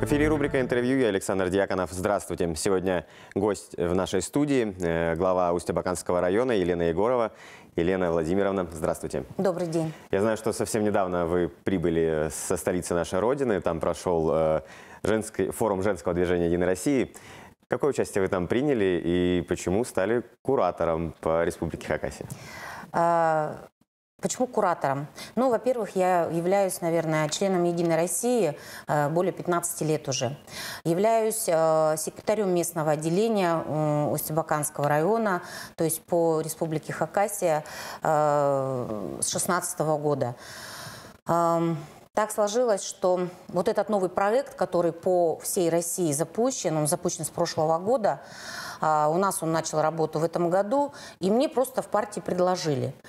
В эфире рубрика «Интервью». Я Александр Дьяконов. Здравствуйте. Сегодня гость в нашей студии, э, глава усть баканского района Елена Егорова. Елена Владимировна, здравствуйте. Добрый день. Я знаю, что совсем недавно вы прибыли со столицы нашей Родины. Там прошел э, женский, форум женского движения «Единой России». Какое участие вы там приняли и почему стали куратором по Республике Хакасия? А, Почему куратором? Ну, во-первых, я являюсь, наверное, членом «Единой России» э, более 15 лет уже. Являюсь э, секретарем местного отделения Устебаканского района, то есть по республике Хакасия э, с 16 года. Эм, так сложилось, что вот этот новый проект, который по всей России запущен, он запущен с прошлого года, у нас он начал работу в этом году, и мне просто в партии предложили –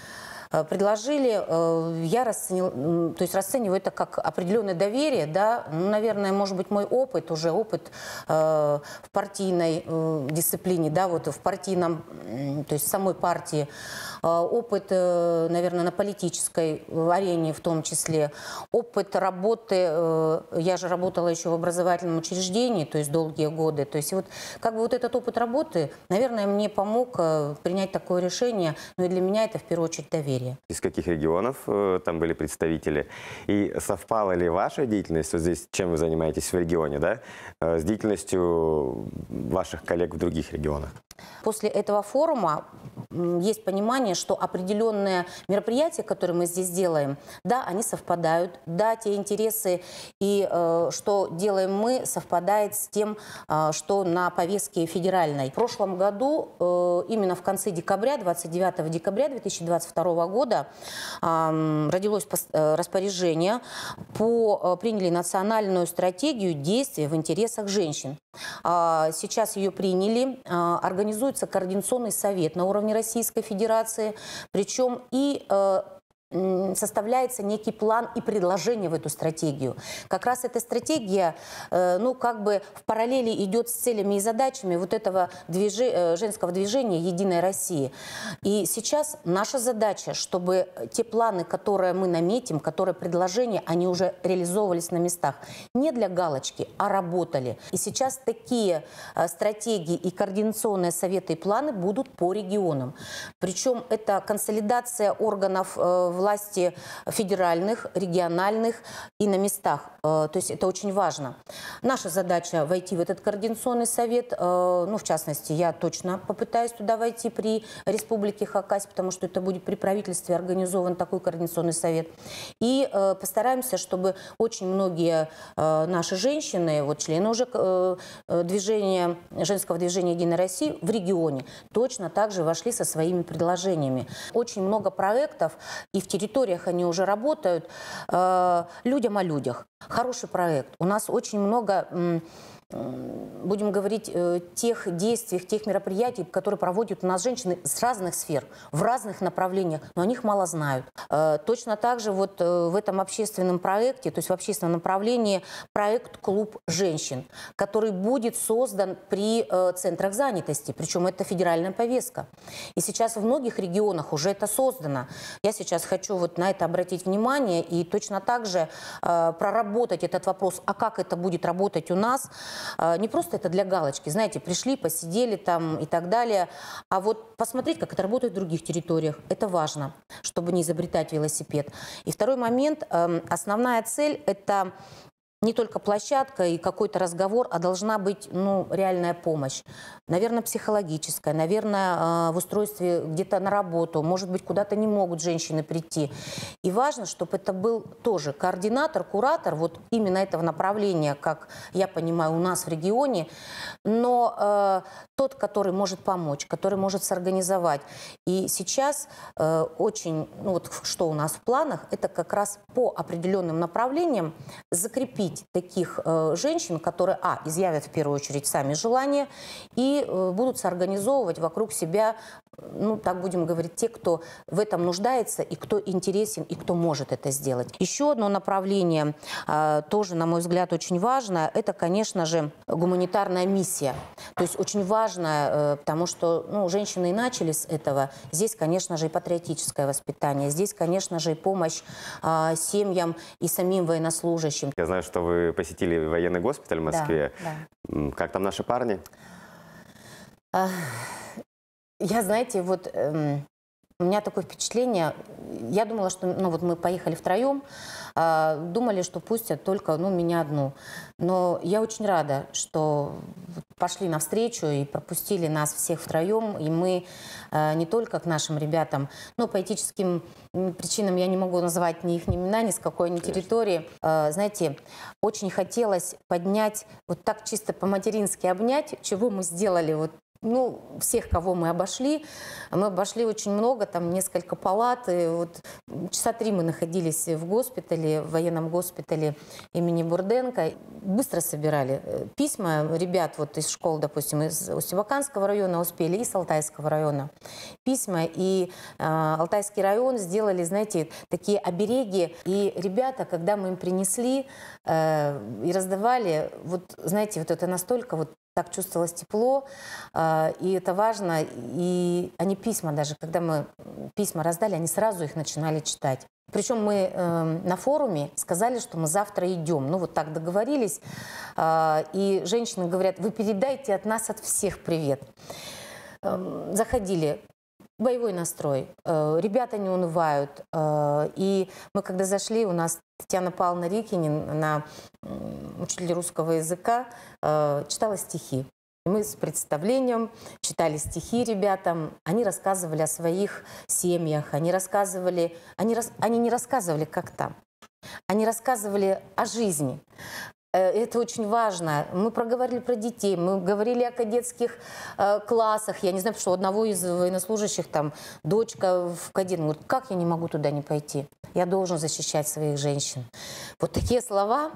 Э, предложили, э, я расценил, то есть расцениваю это как определенное доверие, да, ну, наверное, может быть, мой опыт, уже опыт э, в партийной дисциплине, да, вот в партийном, то есть в самой партии, опыт, наверное, на политической арене в том числе, опыт работы, я же работала еще в образовательном учреждении, то есть долгие годы, то есть вот как бы вот этот опыт работы, наверное, мне помог принять такое решение, но ну, и для меня это в первую очередь доверие. Сибири. Из каких регионов э, там были представители? И совпала ли ваша деятельность, вот здесь чем вы занимаетесь в регионе, да, э, с деятельностью ваших коллег в других регионах? После этого форума есть понимание, что определенные мероприятия, которые мы здесь делаем, да, они совпадают, да, те интересы и э, что делаем мы совпадает с тем, э, что на повестке федеральной. В прошлом году, э, именно в конце декабря, 29 декабря 2022 года родилось э, распоряжение, по, э, приняли национальную стратегию действий в интересах женщин. А, сейчас ее приняли. А, организуется координационный совет на уровне Российской Федерации. Причем и э, составляется некий план и предложение в эту стратегию. Как раз эта стратегия, э, ну, как бы в параллели идет с целями и задачами вот этого движи, э, женского движения «Единой России». И сейчас наша задача, чтобы те планы, которые мы наметим, которые предложения, они уже реализовывались на местах. Не для галочки, а работали. И сейчас такие э, стратегии и координационные советы и планы будут по регионам. Причем это консолидация органов власти федеральных, региональных и на местах. Э, то есть это очень важно. Наша задача войти в этот координационный совет. Э, ну, в частности, я точно попытаюсь туда войти при Республике Хакасия, потому что это будет при правительстве организован такой координационный совет. И э, постараемся, чтобы очень многие наши женщины, вот члены уже движения, женского движения «Единой России» в регионе точно также вошли со своими предложениями. Очень много проектов и в территориях они уже работают. Э, людям о людях. Хороший проект. У нас очень много будем говорить, э, тех действий, тех мероприятий, которые проводят у нас женщины с разных сфер, в разных направлениях, но о них мало знают. Э, точно так же вот э, в этом общественном проекте, то есть в общественном направлении проект «Клуб женщин», который будет создан при центрах занятости, причем это федеральная повестка. И сейчас в многих регионах уже это создано. Я сейчас хочу вот на это обратить внимание и точно так же проработать этот вопрос, а как это будет работать у нас – а, не просто это для галочки, знаете, пришли, посидели там и так далее, а вот посмотреть, как это работает в других территориях. Это важно, чтобы не изобретать велосипед. И второй момент, эм, основная цель – это не только площадка и какой-то разговор, а должна быть ну, реальная помощь. Наверное, психологическая, наверное, а, в устройстве где-то на работу, может быть, куда-то не могут женщины прийти. И важно, чтобы это был тоже координатор, куратор вот именно этого направления, как я понимаю, у нас в регионе, но э, тот, который может помочь, который может сорганизовать. И сейчас э, очень, ну, вот что у нас в планах, это как раз по определенным направлениям закрепить развить таких э, женщин, которые, а, изъявят в первую очередь сами желания и э, будут соорганизовывать вокруг себя, э, ну, так будем говорить, те, кто в этом нуждается и кто интересен, и кто может это сделать. Еще одно направление, э, тоже, на мой взгляд, очень важное, это, конечно же, гуманитарная миссия. То есть очень важное, э, потому что ну, женщины и начали с этого. Здесь, конечно же, и патриотическое воспитание, здесь, конечно же, и помощь э, семьям и самим военнослужащим. Я знаю, что вы посетили военный госпиталь в Москве. Да, да. Как там наши парни? А, я, знаете, вот эм, у меня такое впечатление, я думала, что ну, вот мы поехали втроем, э, а, думали, что пустят только ну, меня одну. Но я очень рада, что пошли навстречу и пропустили нас всех втроем. И мы э, не только к нашим ребятам, но по этическим причинам я не могу называть ни их ни имена, ни с какой ни территории. Э, знаете, очень хотелось поднять, вот так чисто по-матерински обнять, чего мы сделали вот ну, всех, кого мы обошли. Мы обошли очень много, там несколько палат. И вот часа три мы находились в госпитале, в военном госпитале имени Бурденко. Быстро собирали э, письма ребят вот из школ, допустим, из Устебаканского района успели, из Алтайского района письма. И э, Алтайский район сделали, знаете, такие обереги. И ребята, когда мы им принесли э, и раздавали, вот, знаете, вот это настолько вот так чувствовалось тепло, а, и это важно. И они письма даже, когда мы письма раздали, они сразу их начинали читать. Причем мы эм, на форуме сказали, что мы завтра идем. Ну вот так договорились. А, и женщины говорят, вы передайте от нас, от всех привет. Эм, заходили боевой настрой. Э, ребята не унывают. Э, и мы когда зашли, у нас Татьяна Павловна Рикинин, она учитель русского языка, э, читала стихи. Мы с представлением читали стихи ребятам, они рассказывали о своих семьях, они рассказывали, они, рас, они не рассказывали, как там, они рассказывали о жизни. Э, это очень важно. Мы проговорили про детей, мы говорили о кадетских э, классах. Я не знаю, что у одного из военнослужащих там дочка в кадет. Он говорит, как я не могу туда не пойти? Я должен защищать своих женщин. Вот такие слова,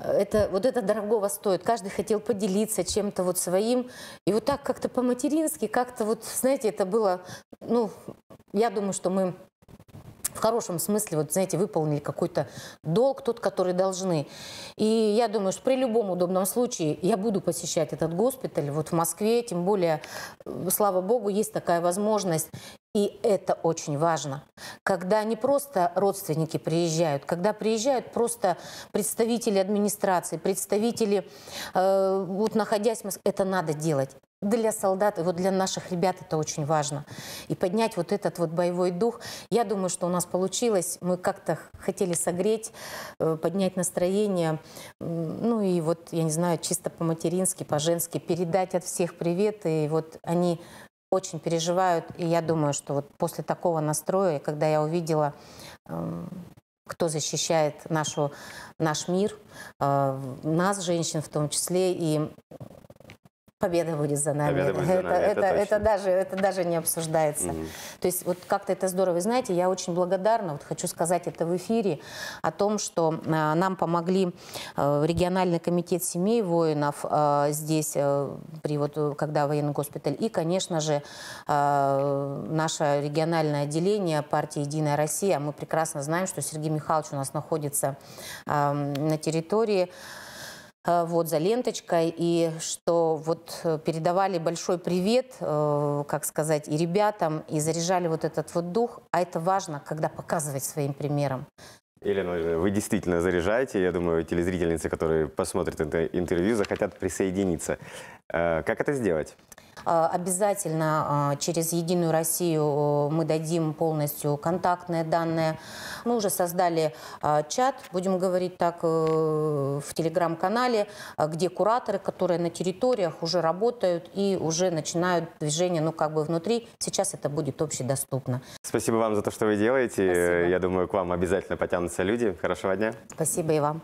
э, это, вот это дорогого стоит. Каждый хотел поделиться чем-то вот своим. И вот так как-то по-матерински, как-то вот, знаете, это было, ну, я думаю, что мы в хорошем смысле, вот знаете, выполнили какой-то долг, тот, который должны. И я думаю, что при любом удобном случае я буду посещать этот госпиталь вот в Москве, тем более, э, слава богу, есть такая возможность. И это очень важно. Когда не просто родственники приезжают, когда приезжают просто представители администрации, представители, э, вот находясь, это надо делать. Для солдат, вот для наших ребят это очень важно. И поднять вот этот вот боевой дух, я думаю, что у нас получилось. Мы как-то хотели согреть, э, поднять настроение. Ну и вот, я не знаю, чисто по-матерински, по-женски передать от всех привет. И вот они очень переживают. И я думаю, что вот после такого настроя, когда я увидела, эм, кто защищает нашу, наш мир, э, нас, женщин в том числе, и Победа будет за нами. будет за нами. Это, это, это, это, даже, это даже не обсуждается. Угу. То есть вот как-то это здорово. И знаете, я очень благодарна, вот хочу сказать это в эфире, о том, что э, нам помогли э, региональный комитет семей воинов э, здесь, при вот, когда военный госпиталь, и, конечно же, наше региональное отделение партии «Единая Россия». Мы прекрасно знаем, что Сергей Михайлович у нас находится эм, на территории Э, вот за ленточкой, и что вот э, передавали большой привет, э, как сказать, и ребятам, и заряжали вот этот вот дух, а это важно, когда показывать своим примером. Елена, вы действительно заряжаете. Я думаю, телезрительницы, которые посмотрят это интервью, захотят присоединиться. Как это сделать? А, обязательно а, через «Единую Россию» э, мы дадим полностью контактные данные. Мы уже создали а, чат, будем говорить так, э, в телеграм-канале, где кураторы, которые на территориях уже работают и уже начинают движение, ну, как бы внутри. Сейчас это будет общедоступно. Спасибо вам за то, что вы делаете. Спасибо. Я думаю, к вам обязательно потянутся люди. Хорошего дня. Спасибо и вам.